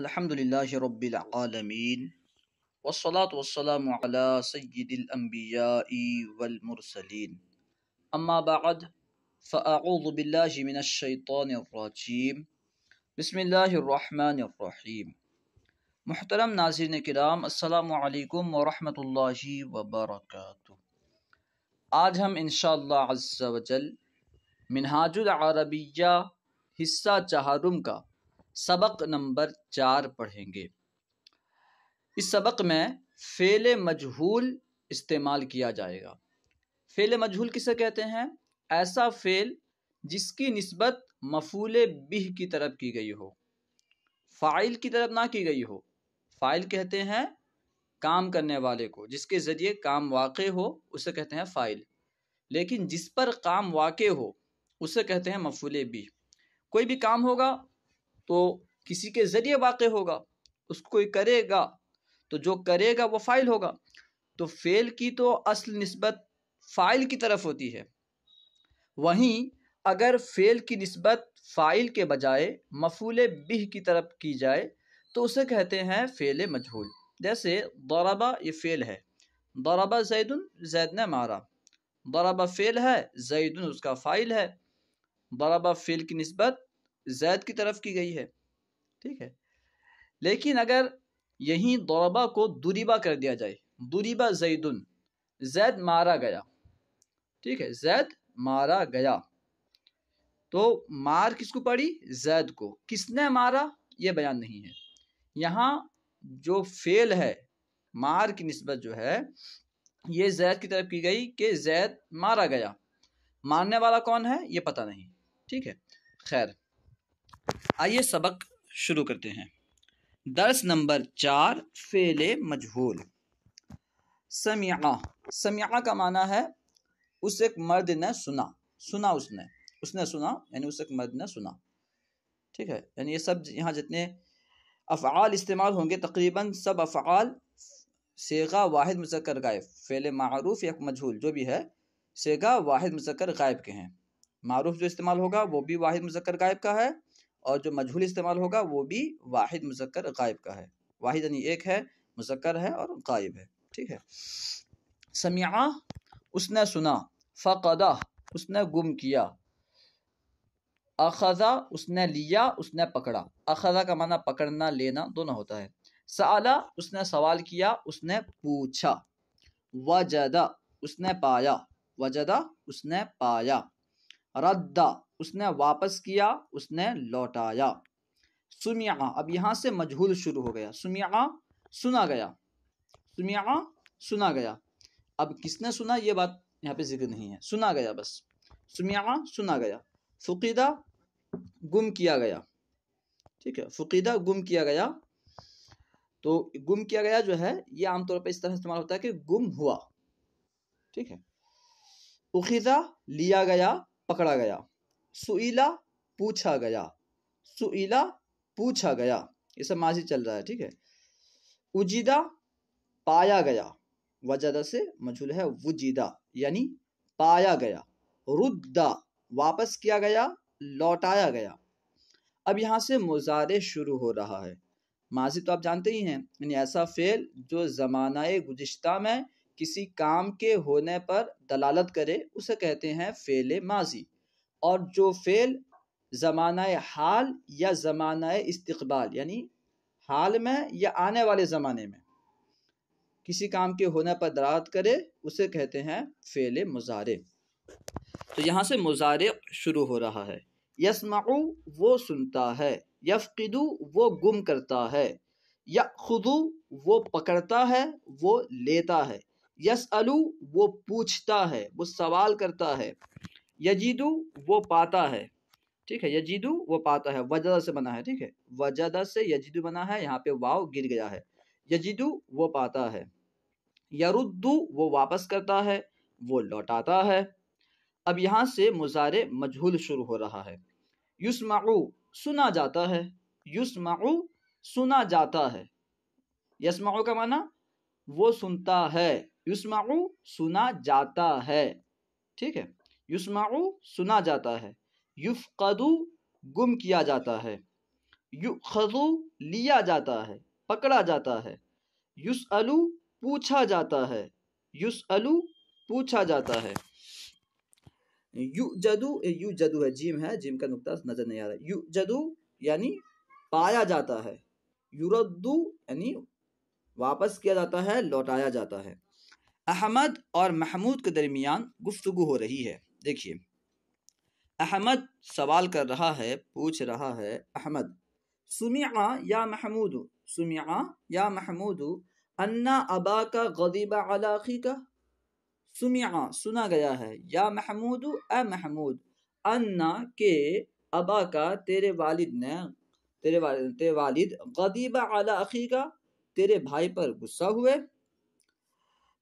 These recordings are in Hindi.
अल्हम्दुलिल्लाहि रब्बिल आलमीन वस्सलातु वस्सलामु अला सय्यिदिल अंबियाई वल मुरसलीन अम्मा बाद फअऊज़ु बिल्लाहि मिनश शैतानिर रजीम बिस्मिल्लाहिर रहमानिर रहीम मोहतरम नाजिन कराम असलकम वरहमल वबरक आज हम इन शजल मिनहाजुल अरबिया हिस्सा चहारुम का सबक नंबर चार पढ़ेंगे इस सबक में फ़ेल मजहूल इस्तेमाल किया जाएगा फ़ेल मजहूल किसे कहते हैं ऐसा फ़ेल जिसकी नस्बत मफूल बिह की तरफ की गई हो फ़ाइल की तरफ ना की गई हो फ़ाइल कहते हैं काम करने वाले को जिसके ज़रिए काम वाक़ हो उसे कहते हैं फ़ाइल लेकिन जिस पर काम वाक़ हो उसे कहते हैं मफूल बिह कोई भी काम होगा तो किसी के ज़रिए वाक़ होगा उसको कोई करेगा तो जो करेगा वो फ़ाइल होगा तो फ़ेल की तो असल नस्बत फ़ाइल की तरफ होती है वहीं अगर फ़ेल की नस्बत फ़ाइल के बजाय मफूल बिह की तरफ की जाए तो उसे कहते हैं फ़ेल मजहूल जैसे दौराबा ये फ़ेल है दौराबा जैदन जैद ने मारा दौराबा फ़ेल है जैदन उसका फ़ाइल है दौराबा फ़ेल की नस्बत जैद की तरफ की गई है ठीक है लेकिन अगर यही दौबा को दुरीबा कर दिया जाए दुरीबा जैदन जैद मारा गया ठीक है जैद मारा गया तो मार किसको पड़ी जैद को किसने मारा ये बयान नहीं है यहाँ जो फेल है मार की नस्बत जो है ये जैद की तरफ की गई कि जैद मारा गया मारने वाला कौन है ये पता नहीं ठीक है खैर आइए सबक शुरू करते हैं दर्स नंबर चार फेल मजहूल समिया समिया का माना है उस एक मर्द ने सुना सुना उसने उसने सुना यानी उस एक मर्द ने सुना ठीक है यानी ये सब यहाँ जितने अफ़ाल इस्तेमाल होंगे तकरीबन सब अफ़ाल सेगा वाहिद मुजक्र गायब फ़ेल मारूफ या मजहूल जो भी है सेगा वाहिद मुजक्र गायब के हैं मारूफ जो इस्तेमाल होगा वो भी वाहिद मुजक्र गायब का है और जो मजहूल इस्तेमाल होगा वो भी वाहिद मुजक्कर गायब का है वाहिद यानी एक है मुजक्कर है और गायब है ठीक है समिया उसने सुना फ़दा उसने गुम किया अखज़ा उसने लिया उसने पकड़ा अखज़ा का माना पकड़ना लेना दोनों होता है सला उसने सवाल किया उसने पूछा वजदा उसने पाया वजदा उसने पाया रद्दा उसने वापस किया उसने लौटाया सुमिया अब यहां से मजहूल शुरू हो गया सुमिया सुना गया सुमिया सुना गया अब किसने सुना ये बात यहाँ पे जिक्र नहीं है सुना गया बस सुमिया सुना गया फ़ुकीदा गुम किया गया ठीक है फ़ुकीदा गुम किया गया तो गुम किया गया जो है ये आमतौर पर इस तरह इस्तेमाल होता है कि गुम हुआ ठीक है उखीदा लिया गया पकड़ा गया सुइला पूछा गया सुइला पूछा गया ये सब माजी चल रहा है ठीक है उजिदा पाया गया वजदा से मजूल है वुजिदा यानी पाया गया रुद्दा वापस किया गया लौटाया गया अब यहाँ से मुजारे शुरू हो रहा है माजी तो आप जानते ही हैं यानी ऐसा फेल जो ज़माना गुजश्ता में किसी काम के होने पर दलालत करे उसे कहते हैं फेल माजी और जो फेल ज़माना हाल या ज़माना इस्तबाल यानी हाल में या आने वाले ज़माने में किसी काम के होने पर दलालत करे उसे कहते हैं फेल मुजारे तो यहाँ से मुजारे शुरू हो रहा है यसमाऊ वो सुनता है यफ़िदू वो गुम करता है या खुदू वो पकड़ता है वो लेता है यस अलू वो पूछता है वो सवाल करता है यजीदू वो पाता है ठीक है यजीदू वो पाता है वजदा से बना है ठीक है वजदा से यजीदू बना है यहाँ पे वाव गिर गया है यजीदू वो पाता है यरुद्दु वो वापस करता है वो लौटाता है अब यहाँ से मुजारे मजहूल शुरू हो रहा है युस्माऊ सुना जाता है युस्माऊ सुना जाता है यसमाऊ का माना वो सुनता है युष्माऊ सुना जाता है ठीक है युष्माऊ सुना जाता है युफ गुम किया जाता है युखजू लिया जाता है पकड़ा जाता है अलू पूछा जाता है युसअलू पूछा जाता है यु जदू यु जदू है जिम है जिम का नुकता नज़र नहीं आ रहा यु जदू यानी पाया जाता है युरदू यानी वापस किया जाता है लौटाया जाता है अहमद और महमूद के दरमियान गुफ्तु हो रही है देखिए अहमद सवाल कर रहा है पूछ रहा है अहमद सुमिया या महमूद सुमिया या महमूद अन्ना अबा का गदीबा अलाखी का सुमिया सुना गया है या महमूद ए महमूद अन्ना के अबा का तेरे वालिद ने तेरे वालिद तेरे वालिद गदीबा अला का तेरे भाई पर गुस्सा हुए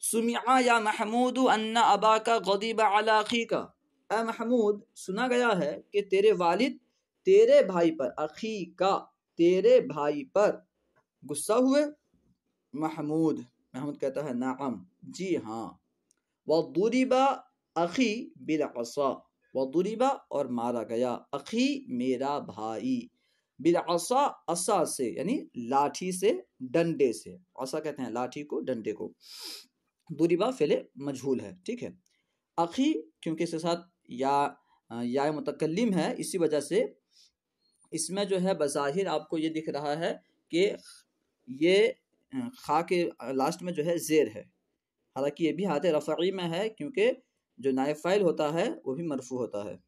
सुमिया या महमूद अन्ना अबा का गदीब अलाखी का महमूद सुना गया है कि तेरे वालिद तेरे भाई पर अखी का तेरे भाई पर गुस्सा हुए महमूद महमूद कहता है नाम जी हाँ वदुरीबा अखी बिलसा वदुरीबा और मारा गया अखी मेरा भाई बिलसा असा से यानी लाठी से डंडे से असा कहते हैं लाठी को डंडे को दूरीबा फेले मजहूल है ठीक है अखी क्योंकि इसके साथ या या मुतकलम है इसी वजह से इसमें जो है बज़ाहिर आपको ये दिख रहा है कि ये खा के लास्ट में जो है ज़ेर है हालांकि ये भी हाथ रफ़ी में है क्योंकि जो नायब फ़ाइल होता है वो भी मरफू होता है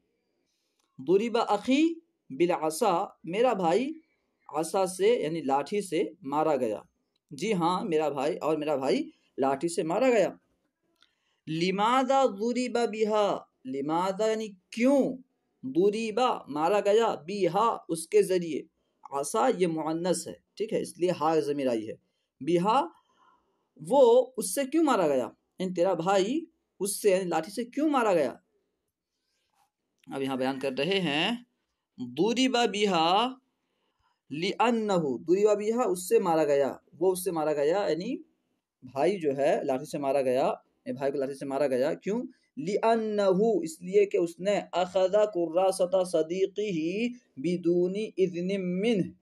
दूरीबा अखी आसा मेरा भाई आसा से यानी लाठी से मारा गया जी हाँ मेरा भाई और मेरा भाई लाठी से मारा गया लिमादा दुरीबा बिहा लिमादा यानी क्यों दुरीबा मारा गया बिहा उसके ज़रिए आसा ये मुअन्नस है ठीक है इसलिए हार ज़मीर आई है बिहा वो उससे क्यों मारा गया यानी तेरा भाई उससे यानी लाठी से क्यों मारा गया अब यहाँ बयान कर रहे हैं बा बिहा लिअन्नहु बा बिहा उससे मारा गया वो उससे मारा गया यानी भाई जो है लाठी से मारा गया भाई को लाठी से मारा गया क्यों लिअन्नहु इसलिए कि उसने अखदा सता सदीकी ही बिदूनी इजन मिन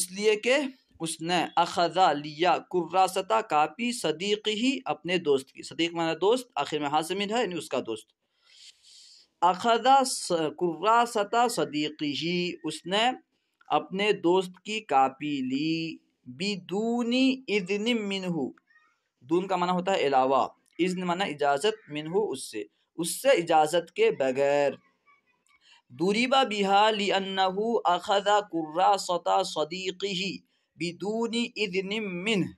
इसलिए कि उसने अखदा लिया सता कापी सदीकी ही अपने दोस्त की सदीक माना दोस्त आखिर में हासमिन है यानी उसका दोस्त अखदा सता सदीकी ही उसने अपने दोस्त की कापी ली बिदूनी इजन मिनहू दून का माना होता है अलावा इज्न माना इजाज़त मिनहू उससे उससे इजाज़त के बगैर दुरीबा बिहा अन्नहू अखदा कुर्रा सता सदीक़ी ही बिदूनी इजन मिन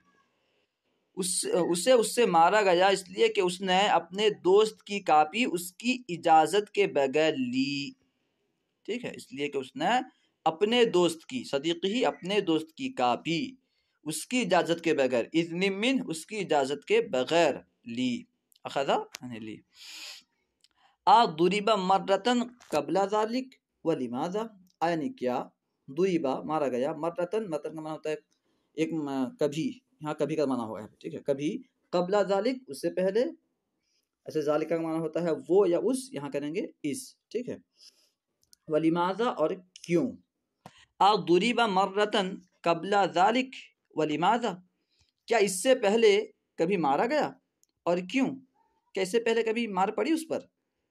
उस उसे उससे मारा गया इसलिए कि उसने अपने दोस्त की कापी उसकी इजाज़त के बगैर ली ठीक है इसलिए कि उसने अपने दोस्त की सदीक ही अपने दोस्त की कापी उसकी इजाज़त के बगैर मिन उसकी इजाज़त के बगैर ली अखदा ली आ दुरीबा मर्रतन कबला जालिक व लिमाजा यानी क्या दुरीबा मारा गया मर्रतन मर्रतन का माना होता है एक कभी यहाँ कभी का माना हुआ है ठीक है कभी कबला जालिक उससे पहले ऐसे जालिक का माना होता है वो या उस यहाँ करेंगे इस ठीक है वलीमाजा और क्यों आदरीब मर्रतन कबला जालिक वलिमादा क्या इससे पहले कभी मारा गया और क्यों कैसे पहले कभी मार पड़ी उस पर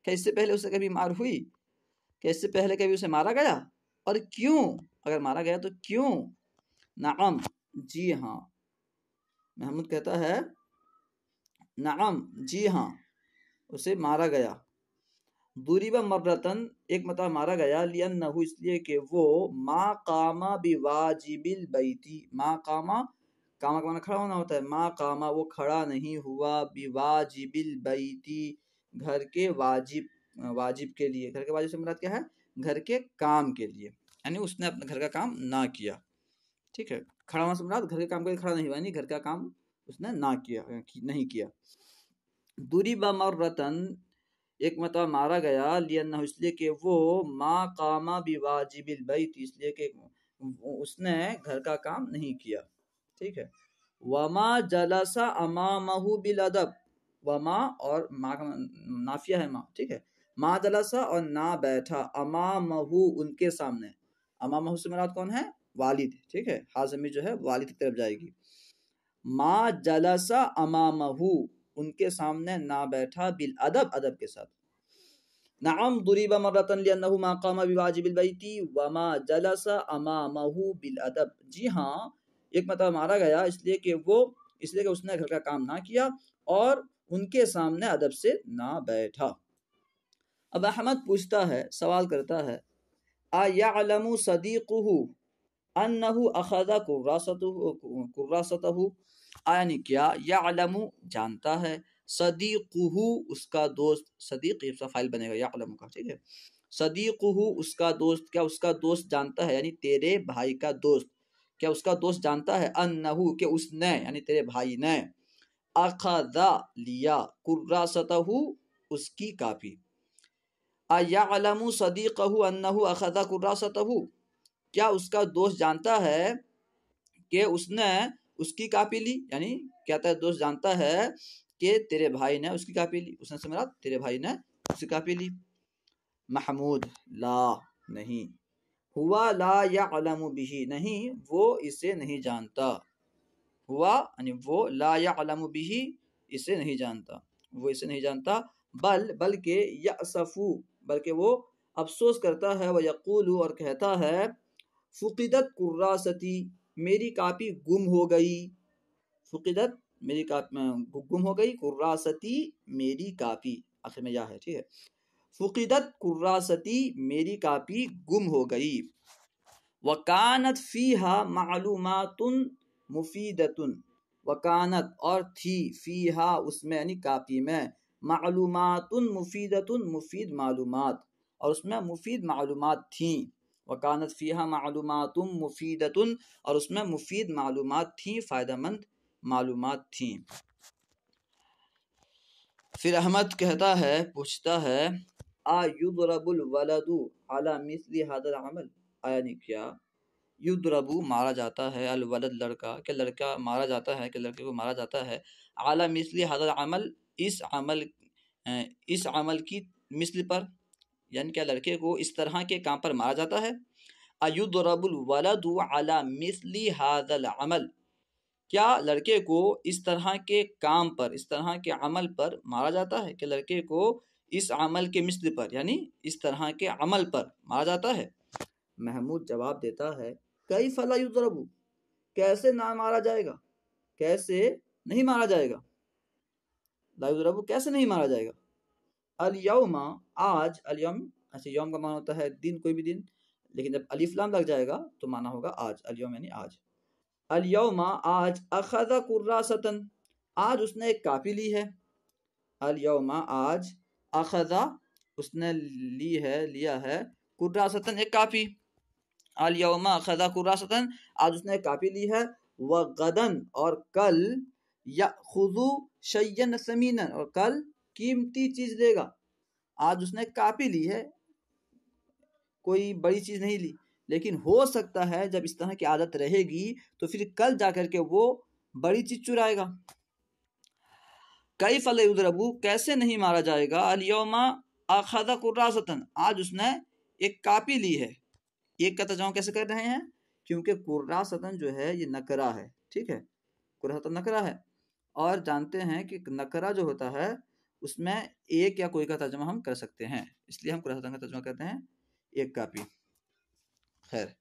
क्या इससे पहले उसे कभी मार हुई क्या इससे पहले कभी उसे मारा गया और क्यों अगर मारा गया तो क्यों नाम जी हाँ महमूद कहता है नाम जी हाँ उसे मारा गया दूरी मर्रतन एक मतलब मारा गया लियन न इसलिए कि वो मा कामा वाजिबिल बैती मा कामा कामा का खड़ा होना होता है मा कामा वो खड़ा नहीं हुआ वाजिबिल बैती घर के वाजिब वाजिब के लिए घर के वाजिब से मुराद क्या है घर के काम के लिए यानी उसने अपने घर का काम ना किया ठीक है खड़ा होना से मुराद घर के काम के लिए खड़ा नहीं हुआ यानी घर का काम उसने ना किया नहीं किया दूरी मर रतन एक मरतबा मारा गया लिया इसलिए कि वो माँ कामा भी बिवाजिबिल थी इसलिए कि उसने घर का काम नहीं किया ठीक है वमा जलासा अमा महू बिल अदब वमा और माँ का नाफिया है माँ ठीक है माँ जलासा और ना बैठा अमा महू उनके सामने अमा महू से मरा कौन है वालिद ठीक है हाजमी जो है वालिद की तरफ जाएगी माँ जलासा अमा महू उनके सामने ना बैठा बिल अदब अदब के साथ नाम दुरीबा मरतन माकाम बिलवाजिबिलबैती वमा जलस अमामहू बिल अदब जी हाँ एक मतलब मारा गया इसलिए कि वो इसलिए कि उसने घर का काम ना किया और उनके सामने अदब से ना बैठा अब अहमद पूछता है सवाल करता है आयालम सदीक़ अन्नहु अखदा कुर्रासत कुर्रासत यानी क्या या अलमु जानता है सदीकहू उसका दोस्त सदीक ये फाइल बनेगा या अलमु का ठीक है सदीकहू उसका दोस्त क्या उसका दोस्त जानता है यानी तेरे भाई का दोस्त क्या उसका दोस्त जानता है अन्नहू के उसने यानी तेरे भाई ने अखदा लिया कुर्रा सतहु उसकी कापी अन सदीकहू अन्नहू कुर्रा सतहु क्या उसका दोस्त जानता है कि उसने उसकी कापी ली यानी कहता है दोस्त जानता है कि तेरे भाई ने उसकी कापी ली उसने समझा तेरे भाई ने उसकी कापी ली महमूद ला नहीं हुआ ला या अलम बिही नहीं वो इसे नहीं जानता हुआ यानी वो ला या अलम बिही इसे नहीं जानता वो इसे नहीं जानता बल बल्कि यसफ़ू बल्कि वो अफसोस करता है वह यकूल और कहता है फ़ुकदत कुर्रासती मेरी कापी गुम हो गई फुकदत मेरी का गुम हो गई कुर्रासती मेरी कापी आखिर में यह है ठीक है फुकदत कुर्रासती मेरी कापी गुम हो गई वकानत फ़ीहा मालूम मुफीदत वकानत और थी फ़ीहा उसमें यानी कापी में मालूमत मुफीदत मुफीद मालूम और उसमें मुफीद मालूम थी वकानत फ़िया मालूम मुफीदतन और उसमें मुफीद मालूम थी फ़ायदेमंद मालूम थी फिर अहमद कहता है पूछता है आयुदरबुलवलदू अला मिसली हादर अमल यानी क्या युद्रबू मारा जाता है अलवलद लड़का क्या लड़का मारा जाता है कि लड़के को मारा जाता है अला मिसली हजर अमल इस अमल इस अमल की मिसल पर यानी क्या लड़के को इस तरह के काम पर मारा जाता है अयुद्रबुल वलद अला मिसली हादल अमल क्या लड़के को इस तरह के काम पर इस तरह के अमल पर मारा जाता है कि लड़के को इस अमल के मिसल पर यानी इस तरह के अमल पर मारा जाता है महमूद जवाब देता है कई फला कैसे ना मारा जाएगा कैसे नहीं मारा जाएगा लायुद्रबू कैसे नहीं मारा जाएगा अलयमा आज अलयम ऐसे यौम का माना होता है दिन कोई भी दिन लेकिन जब अलीफलाम लग जाएगा तो माना होगा आज अलयम यानी आज अलयमा आज अखदा कुर्रा सतन आज उसने एक कापी ली है अलयमा आज अखदा उसने ली है लिया है कुर्रा सतन एक कापी अलयमा अखदा कुर्रा सतन आज उसने एक कापी ली है व गदन और कल या खुजू शयन समीनन और कल कीमती चीज लेगा आज उसने कापी ली है कोई बड़ी चीज नहीं ली लेकिन हो सकता है जब इस तरह की आदत रहेगी तो फिर कल जा करके वो बड़ी चीज चुराएगा कई फल उदरबू कैसे नहीं मारा जाएगा अलियोमा आखादा कुर्रासतन आज उसने एक कापी ली है एक का तजाव कैसे कर रहे हैं क्योंकि कुर्रासतन जो है ये नकरा है ठीक है कुर्रासतन नकरा है और जानते हैं कि नकरा जो होता है उसमें एक या कोई का तर्जमा हम कर सकते हैं इसलिए हम कुरान का तर्जमा करते हैं एक कापी खैर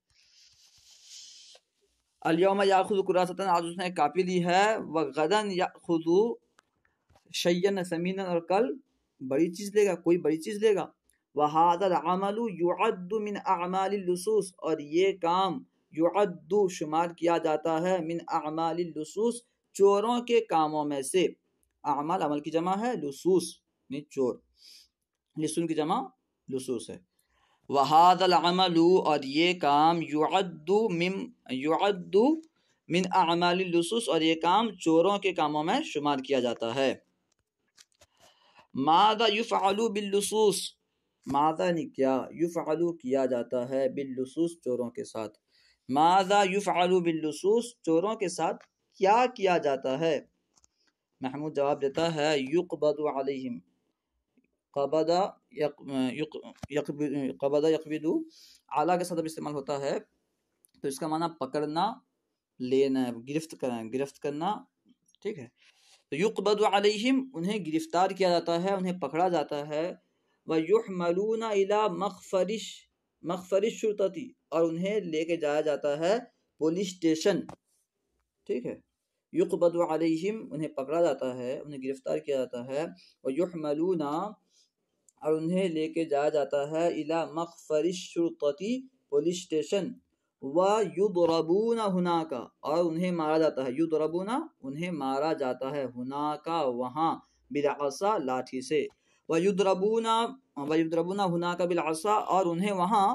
अलयोम याखुद कुरासतन आज उसने एक कापी ली है व गदन याखुदू शैन समीन और कल बड़ी चीज़ लेगा कोई बड़ी चीज़ लेगा वह अमलु आमलू मिन आमालसूस और ये काम युद्दु शुमार किया जाता है मिन आमालसूस चोरों के कामों में से अमल अमल की जमा है लसूस मीन चोर लसुन की जमा लसूस है वहादल और ये काम युद्दू मिम युद्दू मिन लसूस और ये काम चोरों के कामों में शुमार किया जाता है मादा युफ़ालू बिल्लसूस मादा ने क्या युफ़ालू किया जाता है बिल्लसूस चोरों के साथ मादा युफ़ालू बिल्लसूस चोरों के साथ क्या किया जाता है महमूद जवाब देता है युक अलैहिम कबदा यक, यकबिदु आला के साथ अब इस्तेमाल होता है तो इसका माना पकड़ना लेना गिरफ्त करना गिरफ्त करना ठीक है तो युकबद अलैहिम उन्हें गिरफ्तार किया जाता है उन्हें पकड़ा जाता है व मलूना इला मखफरिश मखफरिश शुरतती और उन्हें लेके जाया जाता है पुलिस स्टेशन ठीक है युकबद अलैहिम उन्हें पकड़ा जाता है उन्हें गिरफ्तार किया जाता है और युहमलूना और उन्हें लेके जाया जाता है इला मखफरिशुरती पुलिस स्टेशन व युदरबूना हुना का और उन्हें मारा जाता है युदरबूना उन्हें मारा जाता है हुना का वहाँ बिलासा लाठी से व युद्रबूना व युद्रबूना हुना का बिलासा और उन्हें वहाँ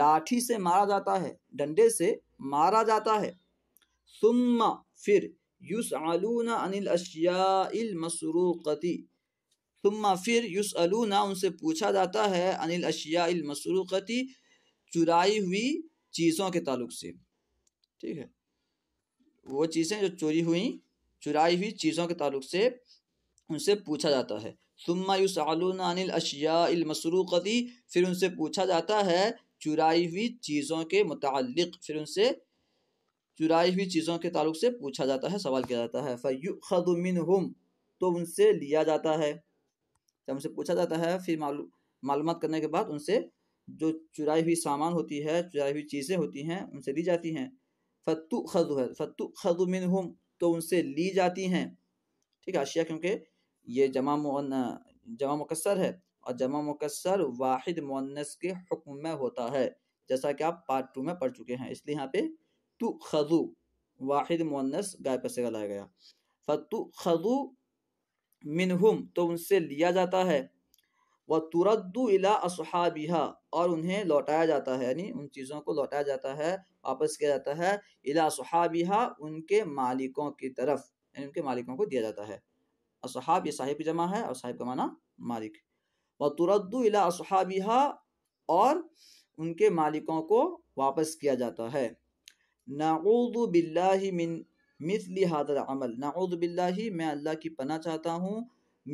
लाठी से मारा जाता है डंडे से मारा जाता है सुम्मा फिर युसआलून अनिल अशिया मसरूक़ती तुम्मा फिर युसअलूना उनसे पूछा जाता है अनिल अशिया मसरूक़ती चुराई हुई चीज़ों के ताल्लुक से ठीक है वो चीज़ें जो चोरी हुई चुराई हुई चीज़ों के तलुक़ से उनसे पूछा जाता है सुम्मा युसअलूना अनिल अशिया मसरूक़ती फिर उनसे पूछा जाता है चुराई हुई चीज़ों के मुतल फिर उनसे चुराई हुई चीज़ों के ताल्लुक से पूछा जाता है सवाल किया जाता है फ़युखदमिन हम तो उनसे लिया जाता है जब उनसे पूछा जाता है फिर मालूम मालूम करने के बाद उनसे जो चुराई हुई सामान होती है चुराई हुई चीज़ें होती हैं उनसे ली जाती हैं फतु खजु है फतु खजु मिन हम तो उनसे ली जाती हैं ठीक है अशिया क्योंकि ये जमा जमा मुकसर है और जमा मुकसर वाहिद मोनस के हुक्म में होता है जैसा कि आप पार्ट टू में पढ़ चुके हैं इसलिए यहाँ पे फ़तु खजु वाहिद मुन्नस गाय पर से लाया गया फ़तु खजु मिनहुम तो उनसे लिया जाता है व तुरदु इला असहाबिहा और उन्हें लौटाया जाता है यानी उन चीज़ों को लौटाया जाता है वापस किया जाता है इला असहाबिहा उनके मालिकों की तरफ यानी उनके मालिकों को दिया जाता है असहाब ये साहिब की जमा है और साहिब का माना मालिक व तुरदु इला असहाबिहा और उनके मालिकों को वापस किया जाता है नाउद मिन मिसली हादल अमल नाउद बिल्लाही मैं अल्लाह की पना चाहता हूँ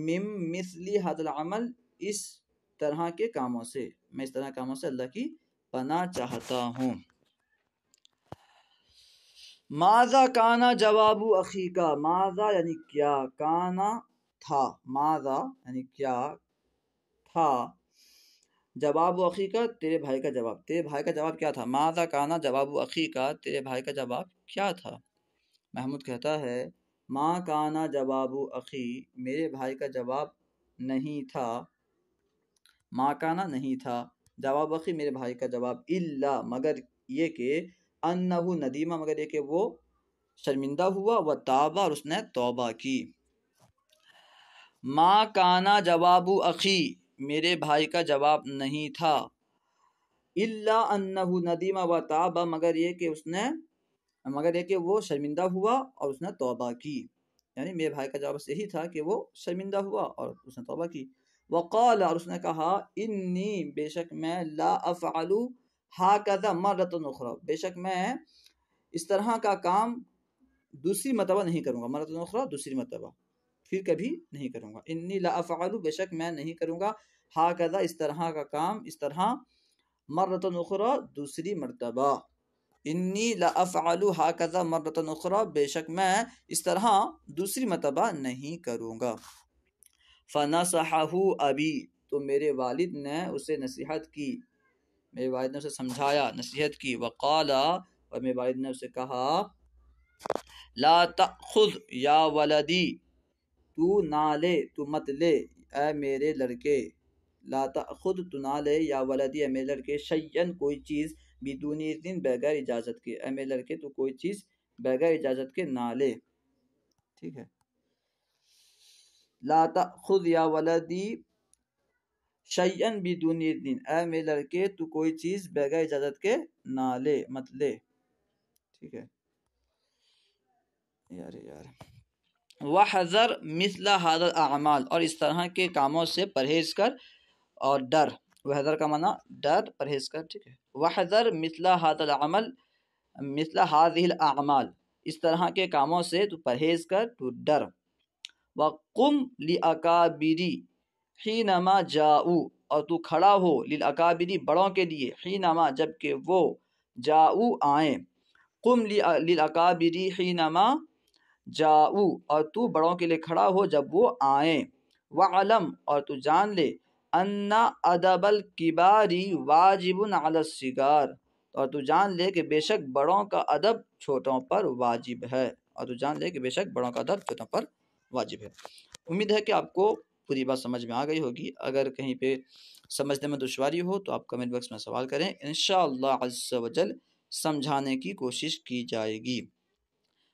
मिम मिसली हादल अमल इस तरह के कामों से मैं इस तरह कामों से अल्लाह की पना चाहता हूँ माजा काना जवाब अखी का माजा यानी क्या काना था माजा यानी क्या था जवाब अखी का तेरे भाई का जवाब तेरे भाई का जवाब क्या था माजा काना जवाब अखी का तेरे भाई का जवाब क्या था महमूद कहता है माँ काना जवाब अखी मेरे भाई का जवाब नहीं था माँ काना नहीं था जवाब अखी मेरे भाई का जवाब इल्ला मगर ये कि अनु नदीमा मगर ये कि वो शर्मिंदा हुआ व ताबा और उसने तोबा की माँ काना जवाब अखी मेरे भाई का जवाब नहीं था इल्ला अन्नहु नदीमा व ताबा मगर ये कि उसने मगर ये कि वो शर्मिंदा हुआ और उसने तोबा की यानी मेरे भाई का जवाब यही था कि वो शर्मिंदा हुआ और उसने तोबा की वक़ाल और उसने कहा इन्नी बेशक मैं ला अफ़ालू हा कदा मरत नखरा बेशक मैं इस तरह का काम दूसरी मरतबा नहीं करूँगा मरत नखर दूसरी मरतबा फिर कभी नहीं करूँगा इन्नी लाफ़ालू बेशक मैं नहीं करूँगा हा कदा इस तरह का काम इस तरह मरतन उखरा दूसरी मरतबा इन्नी लाफ़ालू हा कदा मरतन उखरा बेशक मैं इस तरह दूसरी मरतबा नहीं करूँगा फ़ना सहाहू अभी तो मेरे वालिद ने उसे नसीहत की मेरे वालिद ने उसे समझाया नसीहत की वकाला और मेरे वालिद ने उसे कहा ला तुद या वलदी तू ना ले तू मत ले ऐ मेरे लड़के लाता खुद तू ना ले या वलदी ए मेरे लड़के शयन कोई चीज़ बिदून दिन बगैर इजाज़त के ए मेरे लड़के तू कोई चीज़ बगैर इजाज़त के ना ले ठीक है लाता खुद या वलदी शयन बिदून दिन ऐ मेरे लड़के तू कोई चीज़ बगैर इजाज़त के ना ले मत ले ठीक है यार यार वज़र मिसला हजर अमाल और इस तरह के कामों से परहेज कर और डर वज़र का माना डर परहेज कर ठीक है हज़र मिसला हजर अमल मिसला हाजिल अमाल इस तरह के कामों से तो परहेज कर तो डर व कुम लिअकाबिरी ही नमा जाऊ और तू खड़ा हो अकाबरी बड़ों के लिए ही नमा जबकि वो जाऊ आए कुम अकाबरी ही नमा जाऊ और तू बड़ों के लिए खड़ा हो जब वो आए वम और तू जान ले अन्ना अदबल किबारी वाजिबन अलसिगार और तू जान ले कि बेशक बड़ों का अदब छोटों पर वाजिब है और तू जान ले कि बेशक बड़ों का अदब छोटों पर वाजिब है उम्मीद है कि आपको पूरी बात समझ में आ गई होगी अगर कहीं पे समझने में दुशारी हो तो आप कमेंट बॉक्स में सवाल करें इन शजल समझाने की कोशिश की जाएगी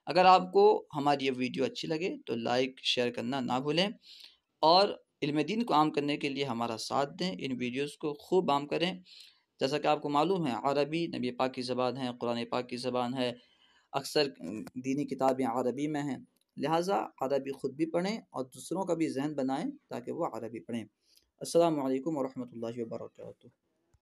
अगर आपको हमारी ये वीडियो अच्छी लगे तो लाइक शेयर करना ना भूलें और इल्म दिन को आम करने के लिए हमारा साथ दें इन वीडियोस को खूब आम करें जैसा कि आपको मालूम है अरबी नबी पाक की ज़बान है कुरान पाक की ज़बान है अक्सर दीनी किताबें अरबी में हैं लिहाजा अरबी ख़ुद भी पढ़ें और दूसरों का भी जहन बनाएँ ताकि वह अरबी पढ़ें अल्लाम वरहमल वर्का